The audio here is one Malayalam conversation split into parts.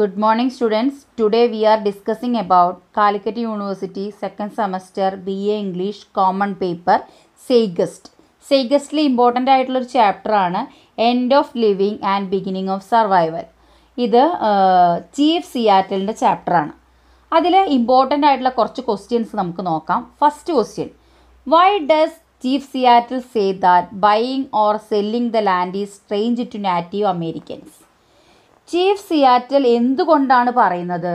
good morning students today we are are about Calicut University second semester B A English common paper സെയ്ഗസ്റ്റ് സെയ്ഗസ്റ്റിൽ ഇമ്പോർട്ടൻ്റ് ആയിട്ടുള്ളൊരു ചാപ്റ്ററാണ് end of living and beginning of survival ഇത് ചീഫ് സിയാറ്റലിൻ്റെ ചാപ്റ്ററാണ് അതിൽ ഇമ്പോർട്ടൻ്റ് ആയിട്ടുള്ള കുറച്ച് ക്വസ്റ്റ്യൻസ് നമുക്ക് നോക്കാം first question why does Chief Seattle say that buying or selling the land is strange to native Americans Chief Seattle എന്തുകൊണ്ടാണ് പറയുന്നത്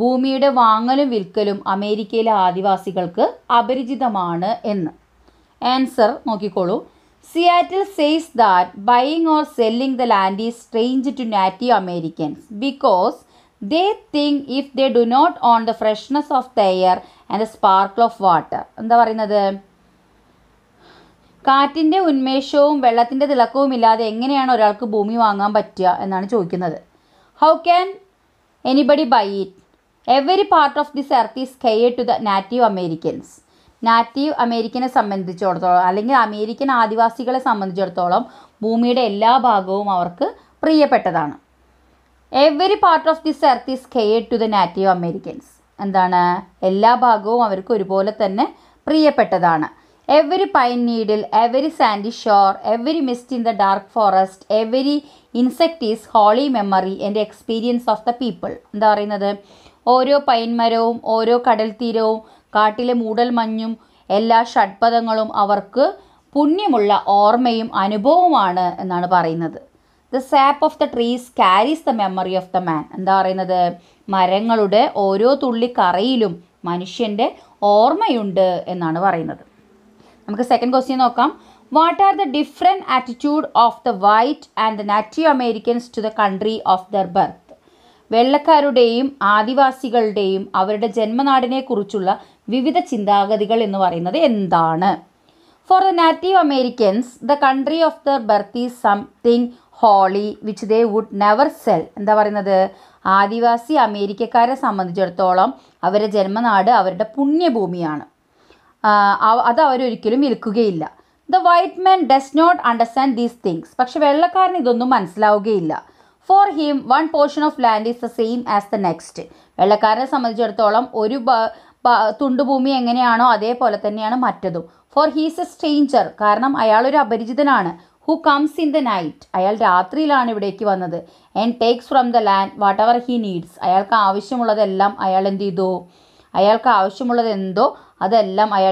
ഭൂമിയുടെ വാങ്ങലും വിൽക്കലും അമേരിക്കയിലെ ആദിവാസികൾക്ക് അപരിചിതമാണ് എന്ന് ആൻസർ നോക്കിക്കോളൂ Seattle says that buying or selling the land is strange to native Americans because they think if they do not own the freshness of the air and the sparkle of water എന്താ പറയുന്നത് കാറ്റിൻ്റെ ഉന്മേഷവും വെള്ളത്തിൻ്റെ തിളക്കവും ഇല്ലാതെ എങ്ങനെയാണ് ഒരാൾക്ക് ഭൂമി വാങ്ങാൻ പറ്റുക എന്നാണ് ചോദിക്കുന്നത് how can anybody buy it every part of this earth is care to the native Americans native അമേരിക്കനെ സംബന്ധിച്ചിടത്തോളം അല്ലെങ്കിൽ അമേരിക്കൻ ആദിവാസികളെ സംബന്ധിച്ചിടത്തോളം ഭൂമിയുടെ എല്ലാ ഭാഗവും അവർക്ക് പ്രിയപ്പെട്ടതാണ് every part of this earth is care to the native Americans എന്താണ് എല്ലാ ഭാഗവും അവർക്ക് ഒരുപോലെ തന്നെ പ്രിയപ്പെട്ടതാണ് every pine needle every sandy shore every mist in the dark forest every insect is holy memory എൻ്റെ എക്സ്പീരിയൻസ് ഓഫ് ദ പീപ്പിൾ എന്താ പറയുന്നത് ഓരോ പൈൻ മരവും ഓരോ കടൽ തീരവും കാട്ടിലെ മൂടൽ മഞ്ഞും എല്ലാ ഷഡ്പഥങ്ങളും അവർക്ക് പുണ്യമുള്ള ഓർമ്മയും അനുഭവവുമാണ് എന്നാണ് പറയുന്നത് the sap of the trees carries the memory of the man എന്താ പറയുന്നത് മരങ്ങളുടെ ഓരോ തുള്ളിക്കറയിലും മനുഷ്യൻ്റെ ഓർമ്മയുണ്ട് എന്നാണ് പറയുന്നത് നമുക്ക് സെക്കൻഡ് ക്വസ്റ്റ്യൻ നോക്കാം what are the different attitude of the white and the native Americans to the country of their birth വെള്ളക്കാരുടെയും ആദിവാസികളുടെയും അവരുടെ ജന്മനാടിനെ കുറിച്ചുള്ള വിവിധ ചിന്താഗതികൾ എന്ന് പറയുന്നത് എന്താണ് for the native Americans the country of their birth is something holy which they would never sell എന്താ പറയുന്നത് ആദിവാസി അമേരിക്കക്കാരെ സംബന്ധിച്ചിടത്തോളം അവരുടെ ജന്മനാട് അവരുടെ പുണ്യഭൂമിയാണ് അത് അവരൊരിക്കലും വിൽക്കുകയില്ല the white man does not understand these things പക്ഷെ വെള്ളക്കാരൻ ഇതൊന്നും മനസ്സിലാവുകയില്ല for him one portion of land is the same as the next വെള്ളക്കാരനെ സംബന്ധിച്ചിടത്തോളം ഒരു തുണ്ടുഭൂമി എങ്ങനെയാണോ അതേപോലെ തന്നെയാണ് മറ്റതും ഫോർ ഹീസ് എ സ്ട്രേഞ്ചർ കാരണം അയാൾ ഒരു അപരിചിതനാണ് who comes in the night അയാൾ രാത്രിയിലാണ് ഇവിടേക്ക് വന്നത് and takes from the land whatever he needs അയാൾക്ക് ആവശ്യമുള്ളതെല്ലാം അയാൾ എന്ത് ചെയ്തു അയാൾക്ക് ആവശ്യമുള്ളത് എന്തോ അതെല്ലാം അയാൾ